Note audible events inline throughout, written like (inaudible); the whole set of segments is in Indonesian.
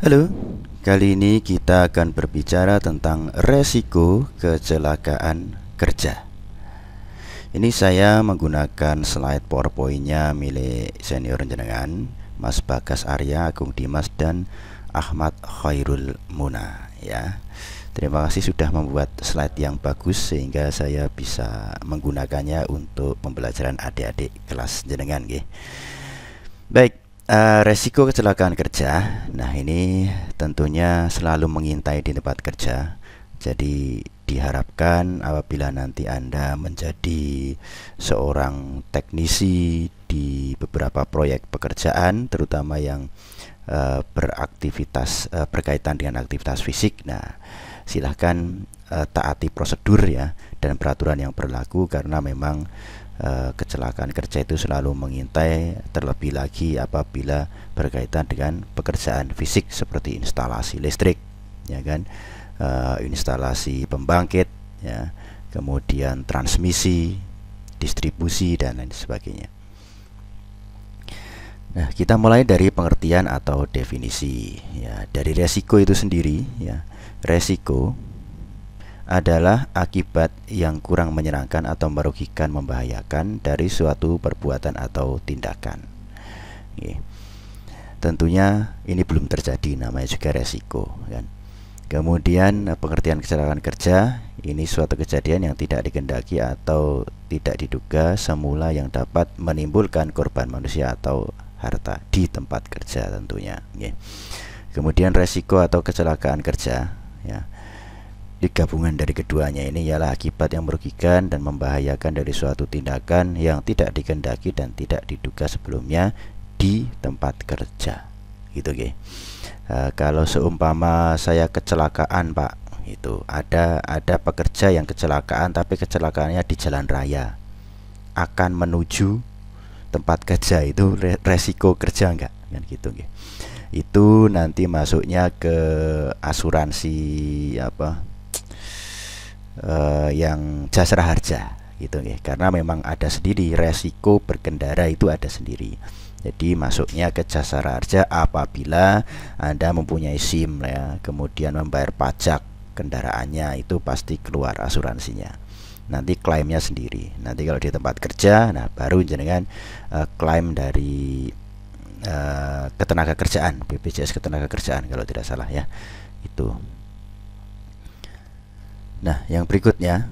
Halo, kali ini kita akan berbicara tentang resiko kecelakaan kerja. Ini saya menggunakan slide powerpoint milik senior jenengan, Mas Bagas Arya, Agung Dimas dan Ahmad Khairul Muna ya. Terima kasih sudah membuat slide yang bagus sehingga saya bisa menggunakannya untuk pembelajaran adik-adik kelas jenengan nggih. Baik, Uh, resiko kecelakaan kerja. Nah, ini tentunya selalu mengintai di tempat kerja. Jadi diharapkan apabila nanti Anda menjadi seorang teknisi di beberapa proyek pekerjaan terutama yang uh, beraktivitas uh, berkaitan dengan aktivitas fisik. Nah, silahkan uh, taati prosedur ya dan peraturan yang berlaku karena memang Eh, kecelakaan kerja itu selalu mengintai terlebih lagi apabila berkaitan dengan pekerjaan fisik seperti instalasi listrik ya kan uh, instalasi pembangkit ya kemudian transmisi distribusi dan lain sebagainya Nah, kita mulai dari pengertian atau definisi ya dari resiko itu sendiri ya. Resiko adalah akibat yang kurang menyenangkan atau merugikan, membahayakan dari suatu perbuatan atau tindakan. Okay. Tentunya ini belum terjadi, namanya juga resiko, kan? Kemudian eh, pengertian kecelakaan kerja ini suatu kejadian yang tidak dikendaki atau tidak diduga semula yang dapat menimbulkan korban manusia atau harta di tempat kerja tentunya. Okay. Kemudian resiko atau kecelakaan kerja, ya jadi gabungan dari keduanya ini ialah akibat yang merugikan dan membahayakan dari suatu tindakan yang tidak dikendaki dan tidak diduga sebelumnya di tempat kerja. Gitu, okay. Uh, e, kalau seumpama saya kecelakaan, Pak, itu ada ada pekerja yang kecelakaan tapi kecelakaannya di jalan raya akan menuju tempat kerja itu resiko kerja enggak kan gitu, gitu. Itu nanti masuknya ke asuransi apa uh, yang jasra harja gitu ya karena memang ada sendiri resiko berkendara itu ada sendiri jadi masuknya ke jasa harja apabila Anda mempunyai SIM ya, kemudian membayar pajak kendaraannya itu pasti keluar asuransinya. Nanti klaimnya sendiri. Nanti kalau di tempat kerja, nah baru jenengan uh, klaim dari uh, ketenaga kerjaan BPJS ketenaga kerjaan kalau tidak salah ya itu. Nah, yang berikutnya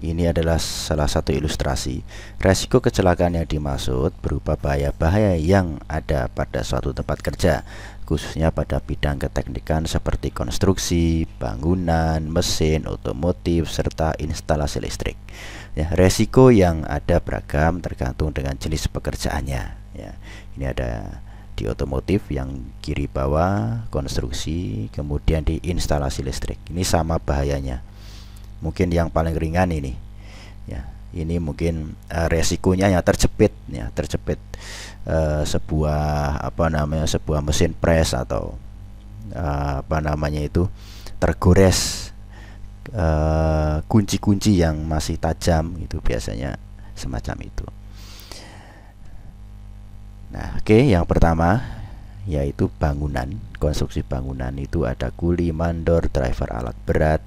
ini adalah salah satu ilustrasi resiko kecelakaan yang dimaksud berupa bahaya-bahaya yang ada pada suatu tempat kerja khususnya pada bidang keteknikan seperti konstruksi, bangunan, mesin, otomotif, serta instalasi listrik. Ya, resiko yang ada beragam tergantung dengan jenis pekerjaannya. Ya, ini ada di otomotif yang kiri bawah, konstruksi, kemudian di instalasi listrik. Ini sama bahayanya mungkin yang paling ringan ini ya ini mungkin uh, resikonya yang terjepit ya terjepit uh, sebuah apa namanya sebuah mesin press atau uh, apa namanya itu tergores kunci-kunci uh, yang masih tajam itu biasanya semacam itu nah oke okay, yang pertama yaitu bangunan konstruksi bangunan itu ada kuli mandor driver alat berat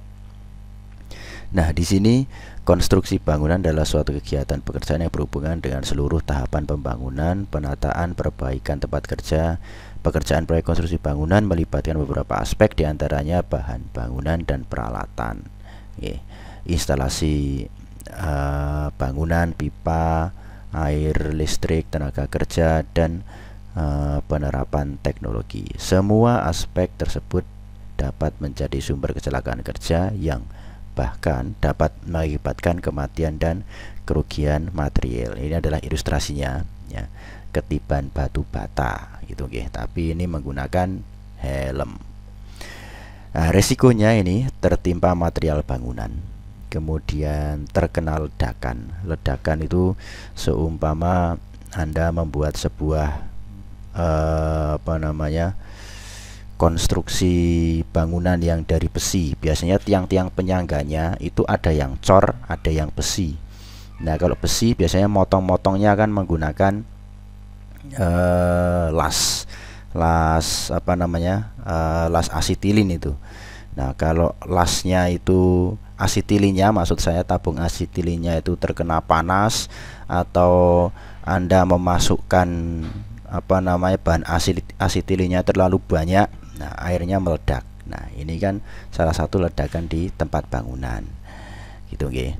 Nah, di sini konstruksi bangunan adalah suatu kegiatan pekerjaan yang berhubungan dengan seluruh tahapan pembangunan, penataan, perbaikan tempat kerja. Pekerjaan proyek konstruksi bangunan melibatkan beberapa aspek diantaranya bahan bangunan dan peralatan. Yeah. Instalasi uh, bangunan, pipa, air, listrik, tenaga kerja dan uh, penerapan teknologi. Semua aspek tersebut dapat menjadi sumber kecelakaan kerja yang bahkan dapat mengakibatkan kematian dan kerugian material. Ini adalah ilustrasinya ya, ketiban batu bata gitu gih. tapi ini menggunakan helm. Nah, resikonya ini tertimpa material bangunan, kemudian terkena ledakan. Ledakan itu seumpama Anda membuat sebuah eh, apa namanya? konstruksi bangunan yang dari besi. Biasanya tiang-tiang penyangganya itu ada yang cor, ada yang besi. Nah, kalau besi biasanya motong-motongnya akan menggunakan uh, las las apa namanya? Uh, las asitilin itu. Nah, kalau lasnya itu asitilinnya maksud saya tabung asitilinnya itu terkena panas atau Anda memasukkan apa namanya bahan asit asitilinnya terlalu banyak nah airnya meledak nah ini kan salah satu ledakan di tempat bangunan gitu nggih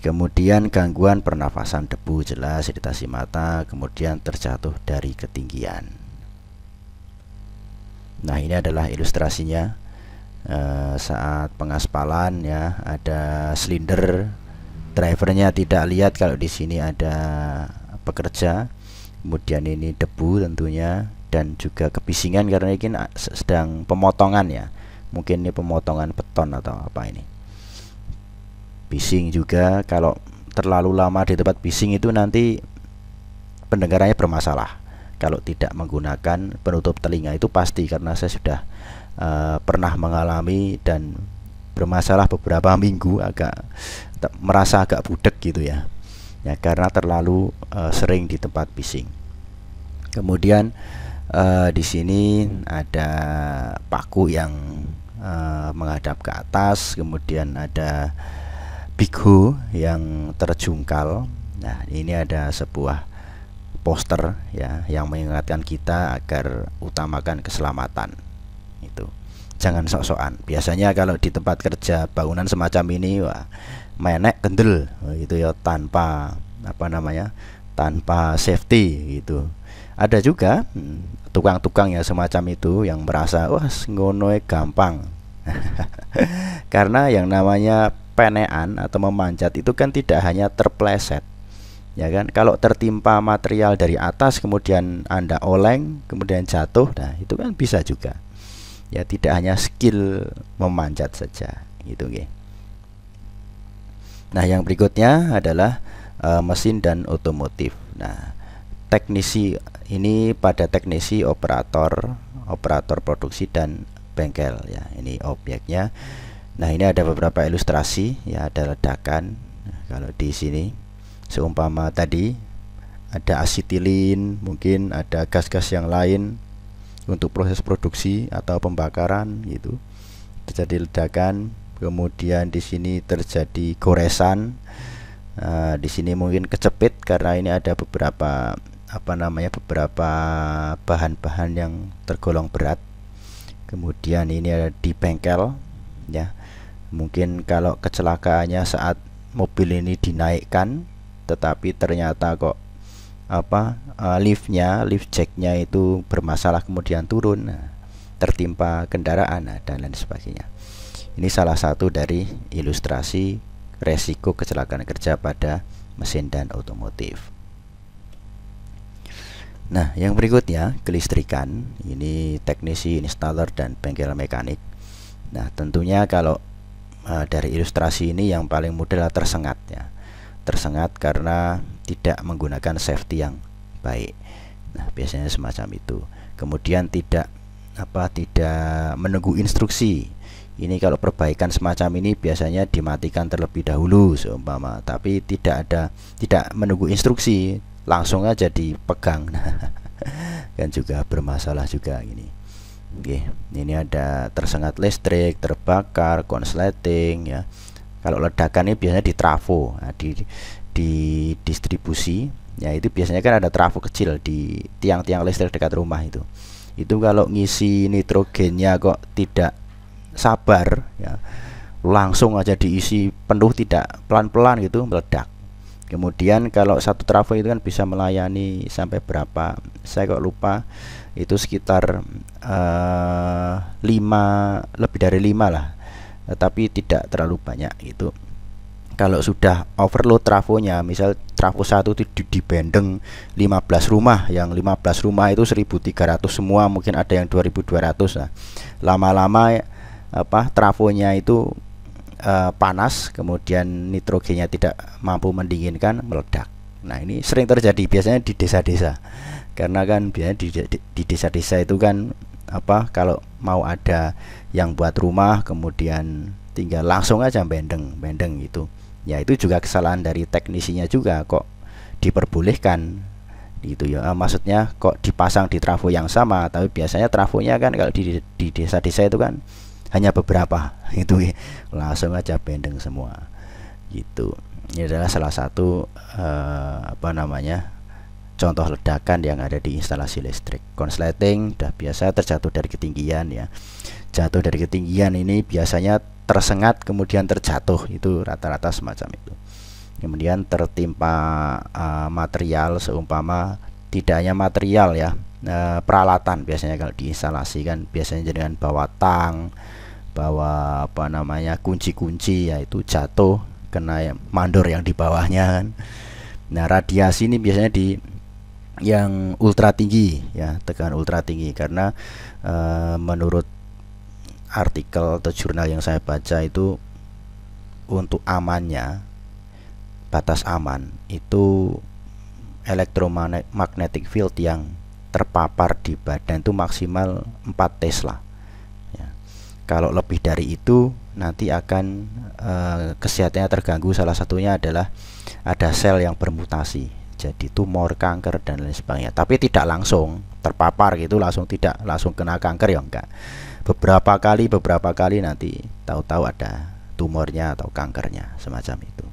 kemudian gangguan pernafasan debu jelas iritasi mata kemudian terjatuh dari ketinggian nah ini adalah ilustrasinya e, saat pengaspalan ya ada silinder drivernya tidak lihat kalau di sini ada pekerja kemudian ini debu tentunya dan juga kebisingan karena ini kan, ah, sedang pemotongan ya mungkin ini pemotongan beton atau apa ini bising juga kalau terlalu lama di tempat bising itu nanti pendengarannya bermasalah kalau tidak menggunakan penutup telinga itu pasti karena saya sudah uh, pernah mengalami dan bermasalah beberapa (laughs) minggu agak merasa agak budek gitu ya ya karena terlalu uh, sering di tempat bising kemudian uh, di sini ada paku yang uh, menghadap ke atas kemudian ada bigo yang terjungkal nah ini ada sebuah poster ya yang mengingatkan kita agar utamakan keselamatan itu jangan sok-sokan biasanya kalau di tempat kerja bangunan semacam ini wah menek kendel itu ya tanpa apa namanya tanpa safety gitu ada juga hmm, tukang-tukang ya semacam itu yang merasa wah ngono e gampang (laughs) karena yang namanya penean atau memanjat itu kan tidak hanya terpleset ya kan kalau tertimpa material dari atas kemudian anda oleng kemudian jatuh nah itu kan bisa juga ya tidak hanya skill memanjat saja gitu nggih nah yang berikutnya adalah e, mesin dan otomotif nah teknisi ini pada teknisi operator operator produksi dan bengkel ya ini objeknya nah ini ada beberapa ilustrasi ya ada ledakan nah, kalau di sini seumpama tadi ada asitilin mungkin ada gas-gas yang lain untuk proses produksi atau pembakaran gitu terjadi ledakan kemudian di sini terjadi goresan uh, di sini mungkin kecepit karena ini ada beberapa apa namanya beberapa bahan-bahan yang tergolong berat kemudian ini ada di bengkel ya mungkin kalau kecelakaannya saat mobil ini dinaikkan tetapi ternyata kok apa uh, liftnya lift jacknya itu bermasalah kemudian turun nah, tertimpa kendaraan nah, dan lain sebagainya ini salah satu dari ilustrasi resiko kecelakaan kerja pada mesin dan otomotif Nah, yang berikutnya kelistrikan. Ini teknisi, installer dan bengkel mekanik. Nah, tentunya kalau uh, dari ilustrasi ini yang paling mudah adalah tersengat ya. Tersengat karena tidak menggunakan safety yang baik. Nah, biasanya semacam itu. Kemudian tidak apa tidak menunggu instruksi. Ini kalau perbaikan semacam ini biasanya dimatikan terlebih dahulu seumpama, tapi tidak ada tidak menunggu instruksi langsung aja dipegang (laughs) kan juga bermasalah juga ini Oke, ini ada tersengat listrik, terbakar, konsleting ya. Kalau ledakan ini biasanya di trafo, nah, di di distribusi ya itu biasanya kan ada trafo kecil di tiang-tiang listrik dekat rumah itu. Itu kalau ngisi nitrogennya kok tidak sabar ya langsung aja diisi penuh tidak pelan-pelan gitu meledak kemudian kalau satu trafo itu kan bisa melayani sampai berapa saya kok lupa itu sekitar uh, eh, 5 lebih dari 5 lah tetapi tidak terlalu banyak itu. kalau sudah overload trafonya misal trafo satu itu lima 15 rumah yang 15 rumah itu 1300 semua mungkin ada yang 2200 lah lama-lama apa trafonya itu e, panas kemudian nitrogennya tidak mampu mendinginkan meledak nah ini sering terjadi biasanya di desa-desa karena kan biasanya di desa-desa itu kan apa kalau mau ada yang buat rumah kemudian tinggal langsung aja bendeng bendeng gitu ya itu juga kesalahan dari teknisinya juga kok diperbolehkan gitu ya ah, maksudnya kok dipasang di trafo yang sama tapi biasanya trafonya kan kalau di desa-desa itu kan hanya beberapa (laughs) itu langsung aja pendeng semua gitu ini adalah salah satu uh, apa namanya contoh ledakan yang ada di instalasi listrik konsleting sudah biasa terjatuh dari ketinggian ya jatuh dari ketinggian ini biasanya tersengat kemudian terjatuh itu rata-rata semacam itu kemudian tertimpa uh, material seumpama tidak hanya material ya uh, peralatan biasanya kalau diinstalasi kan biasanya dengan bawa tang bahwa apa namanya kunci-kunci yaitu jatuh kena mandor yang di bawahnya kan. Nah, radiasi ini biasanya di yang ultra tinggi ya, tekanan ultra tinggi karena e, menurut artikel atau jurnal yang saya baca itu untuk amannya batas aman itu elektromagnetic field yang terpapar di badan itu maksimal 4 Tesla kalau lebih dari itu nanti akan uh, eh, kesehatannya terganggu salah satunya adalah ada sel yang bermutasi. Jadi tumor, kanker dan lain sebagainya. Tapi tidak langsung terpapar gitu langsung tidak langsung kena kanker ya enggak. Beberapa kali beberapa kali nanti tahu-tahu ada tumornya atau kankernya semacam itu.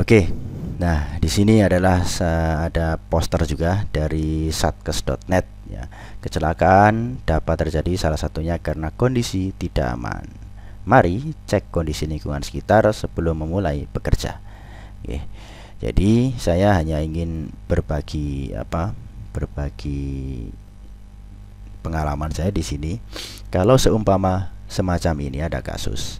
Oke. Nah, di sini adalah ada poster juga dari satkes.net Ya. Kecelakaan dapat terjadi salah satunya karena kondisi tidak aman. Mari cek kondisi lingkungan sekitar sebelum memulai bekerja. Oke. Jadi saya hanya ingin berbagi apa? Berbagi pengalaman saya di sini. Kalau seumpama semacam ini ada kasus.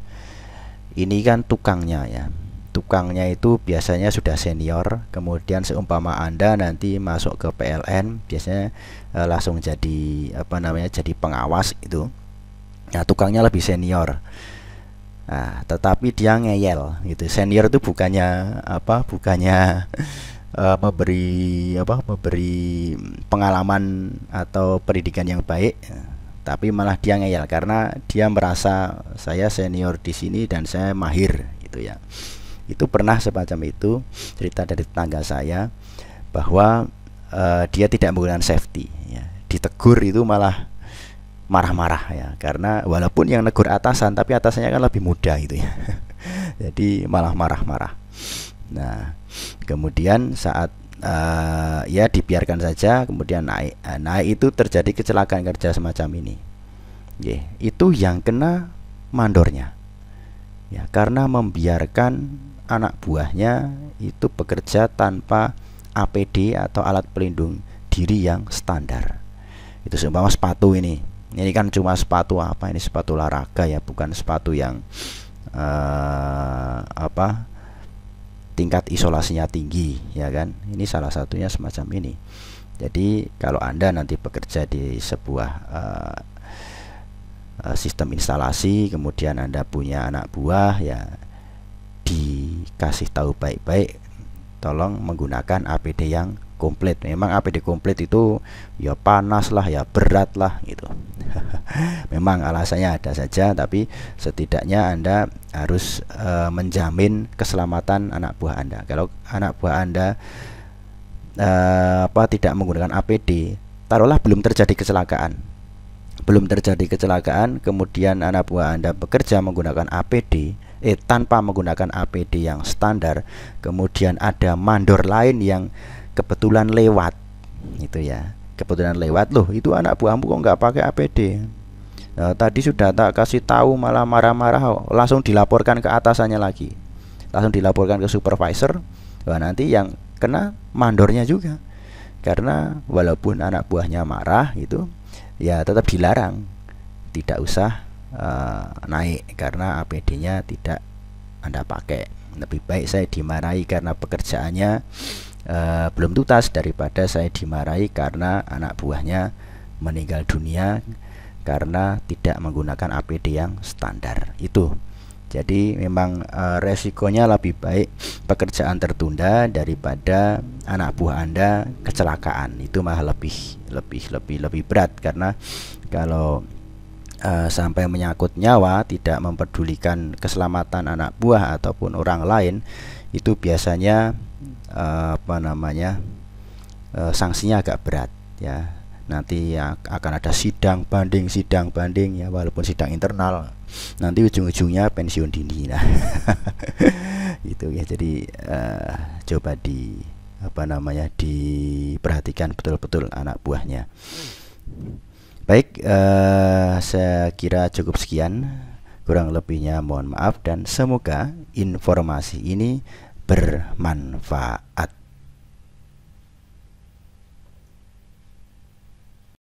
Ini kan tukangnya ya. Tukangnya itu biasanya sudah senior, kemudian seumpama Anda nanti masuk ke PLN, biasanya e, langsung jadi apa namanya jadi pengawas itu nah tukangnya lebih senior nah, tetapi dia ngeyel gitu senior itu bukannya apa bukannya (laughs) e, memberi apa memberi pengalaman atau pendidikan yang baik tapi malah dia ngeyel karena dia merasa saya senior di sini dan saya mahir gitu ya itu pernah semacam itu cerita dari tetangga saya bahwa uh, dia tidak menggunakan safety ya. ditegur itu malah marah-marah ya karena walaupun yang negur atasan tapi atasannya kan lebih muda gitu ya (laughs) jadi malah marah-marah nah kemudian saat uh, ya dibiarkan saja kemudian naik eh, naik itu terjadi kecelakaan kerja semacam ini ya itu yang kena mandornya ya karena membiarkan anak buahnya itu bekerja tanpa APD atau alat pelindung diri yang standar. Itu seumpama sepatu ini. Ini kan cuma sepatu apa ini sepatu olahraga ya, bukan sepatu yang uh, apa tingkat isolasinya tinggi ya kan. Ini salah satunya semacam ini. Jadi kalau Anda nanti bekerja di sebuah uh, sistem instalasi, kemudian Anda punya anak buah ya dikasih tahu baik-baik tolong menggunakan APD yang komplit. Memang APD komplit itu ya panas lah ya berat lah gitu. (laughs) Memang alasannya ada saja tapi setidaknya Anda harus e, menjamin keselamatan anak buah Anda. Kalau anak buah Anda e, apa tidak menggunakan APD, taruhlah belum terjadi kecelakaan belum terjadi kecelakaan, kemudian anak buah Anda bekerja menggunakan APD, eh tanpa menggunakan APD yang standar kemudian ada mandor lain yang kebetulan lewat itu ya kebetulan lewat loh itu anak buahmu kok nggak pakai APD nah, eh, tadi sudah tak kasih tahu malah marah-marah oh, langsung dilaporkan ke atasannya lagi langsung dilaporkan ke supervisor bahwa nanti yang kena mandornya juga karena walaupun anak buahnya marah itu ya tetap dilarang tidak usah Eh, naik karena APD-nya tidak Anda pakai. Lebih baik saya dimarahi karena pekerjaannya uh, belum tuntas daripada saya dimarahi karena anak buahnya meninggal dunia karena tidak menggunakan APD yang standar itu jadi memang e, resikonya lebih baik pekerjaan tertunda daripada anak buah Anda kecelakaan itu malah lebih lebih lebih lebih berat karena kalau uh, sampai menyangkut nyawa, tidak mempedulikan keselamatan anak buah ataupun orang lain, itu biasanya uh, apa namanya uh, sanksinya agak berat ya. Nanti akan ada sidang banding, sidang banding ya, walaupun sidang internal. Nanti ujung-ujungnya pensiun dini nah. (laughs) itu ya. Jadi uh, coba di apa namanya diperhatikan betul-betul anak buahnya. Baik, uh, eh, saya kira cukup sekian. Kurang lebihnya mohon maaf dan semoga informasi ini bermanfaat.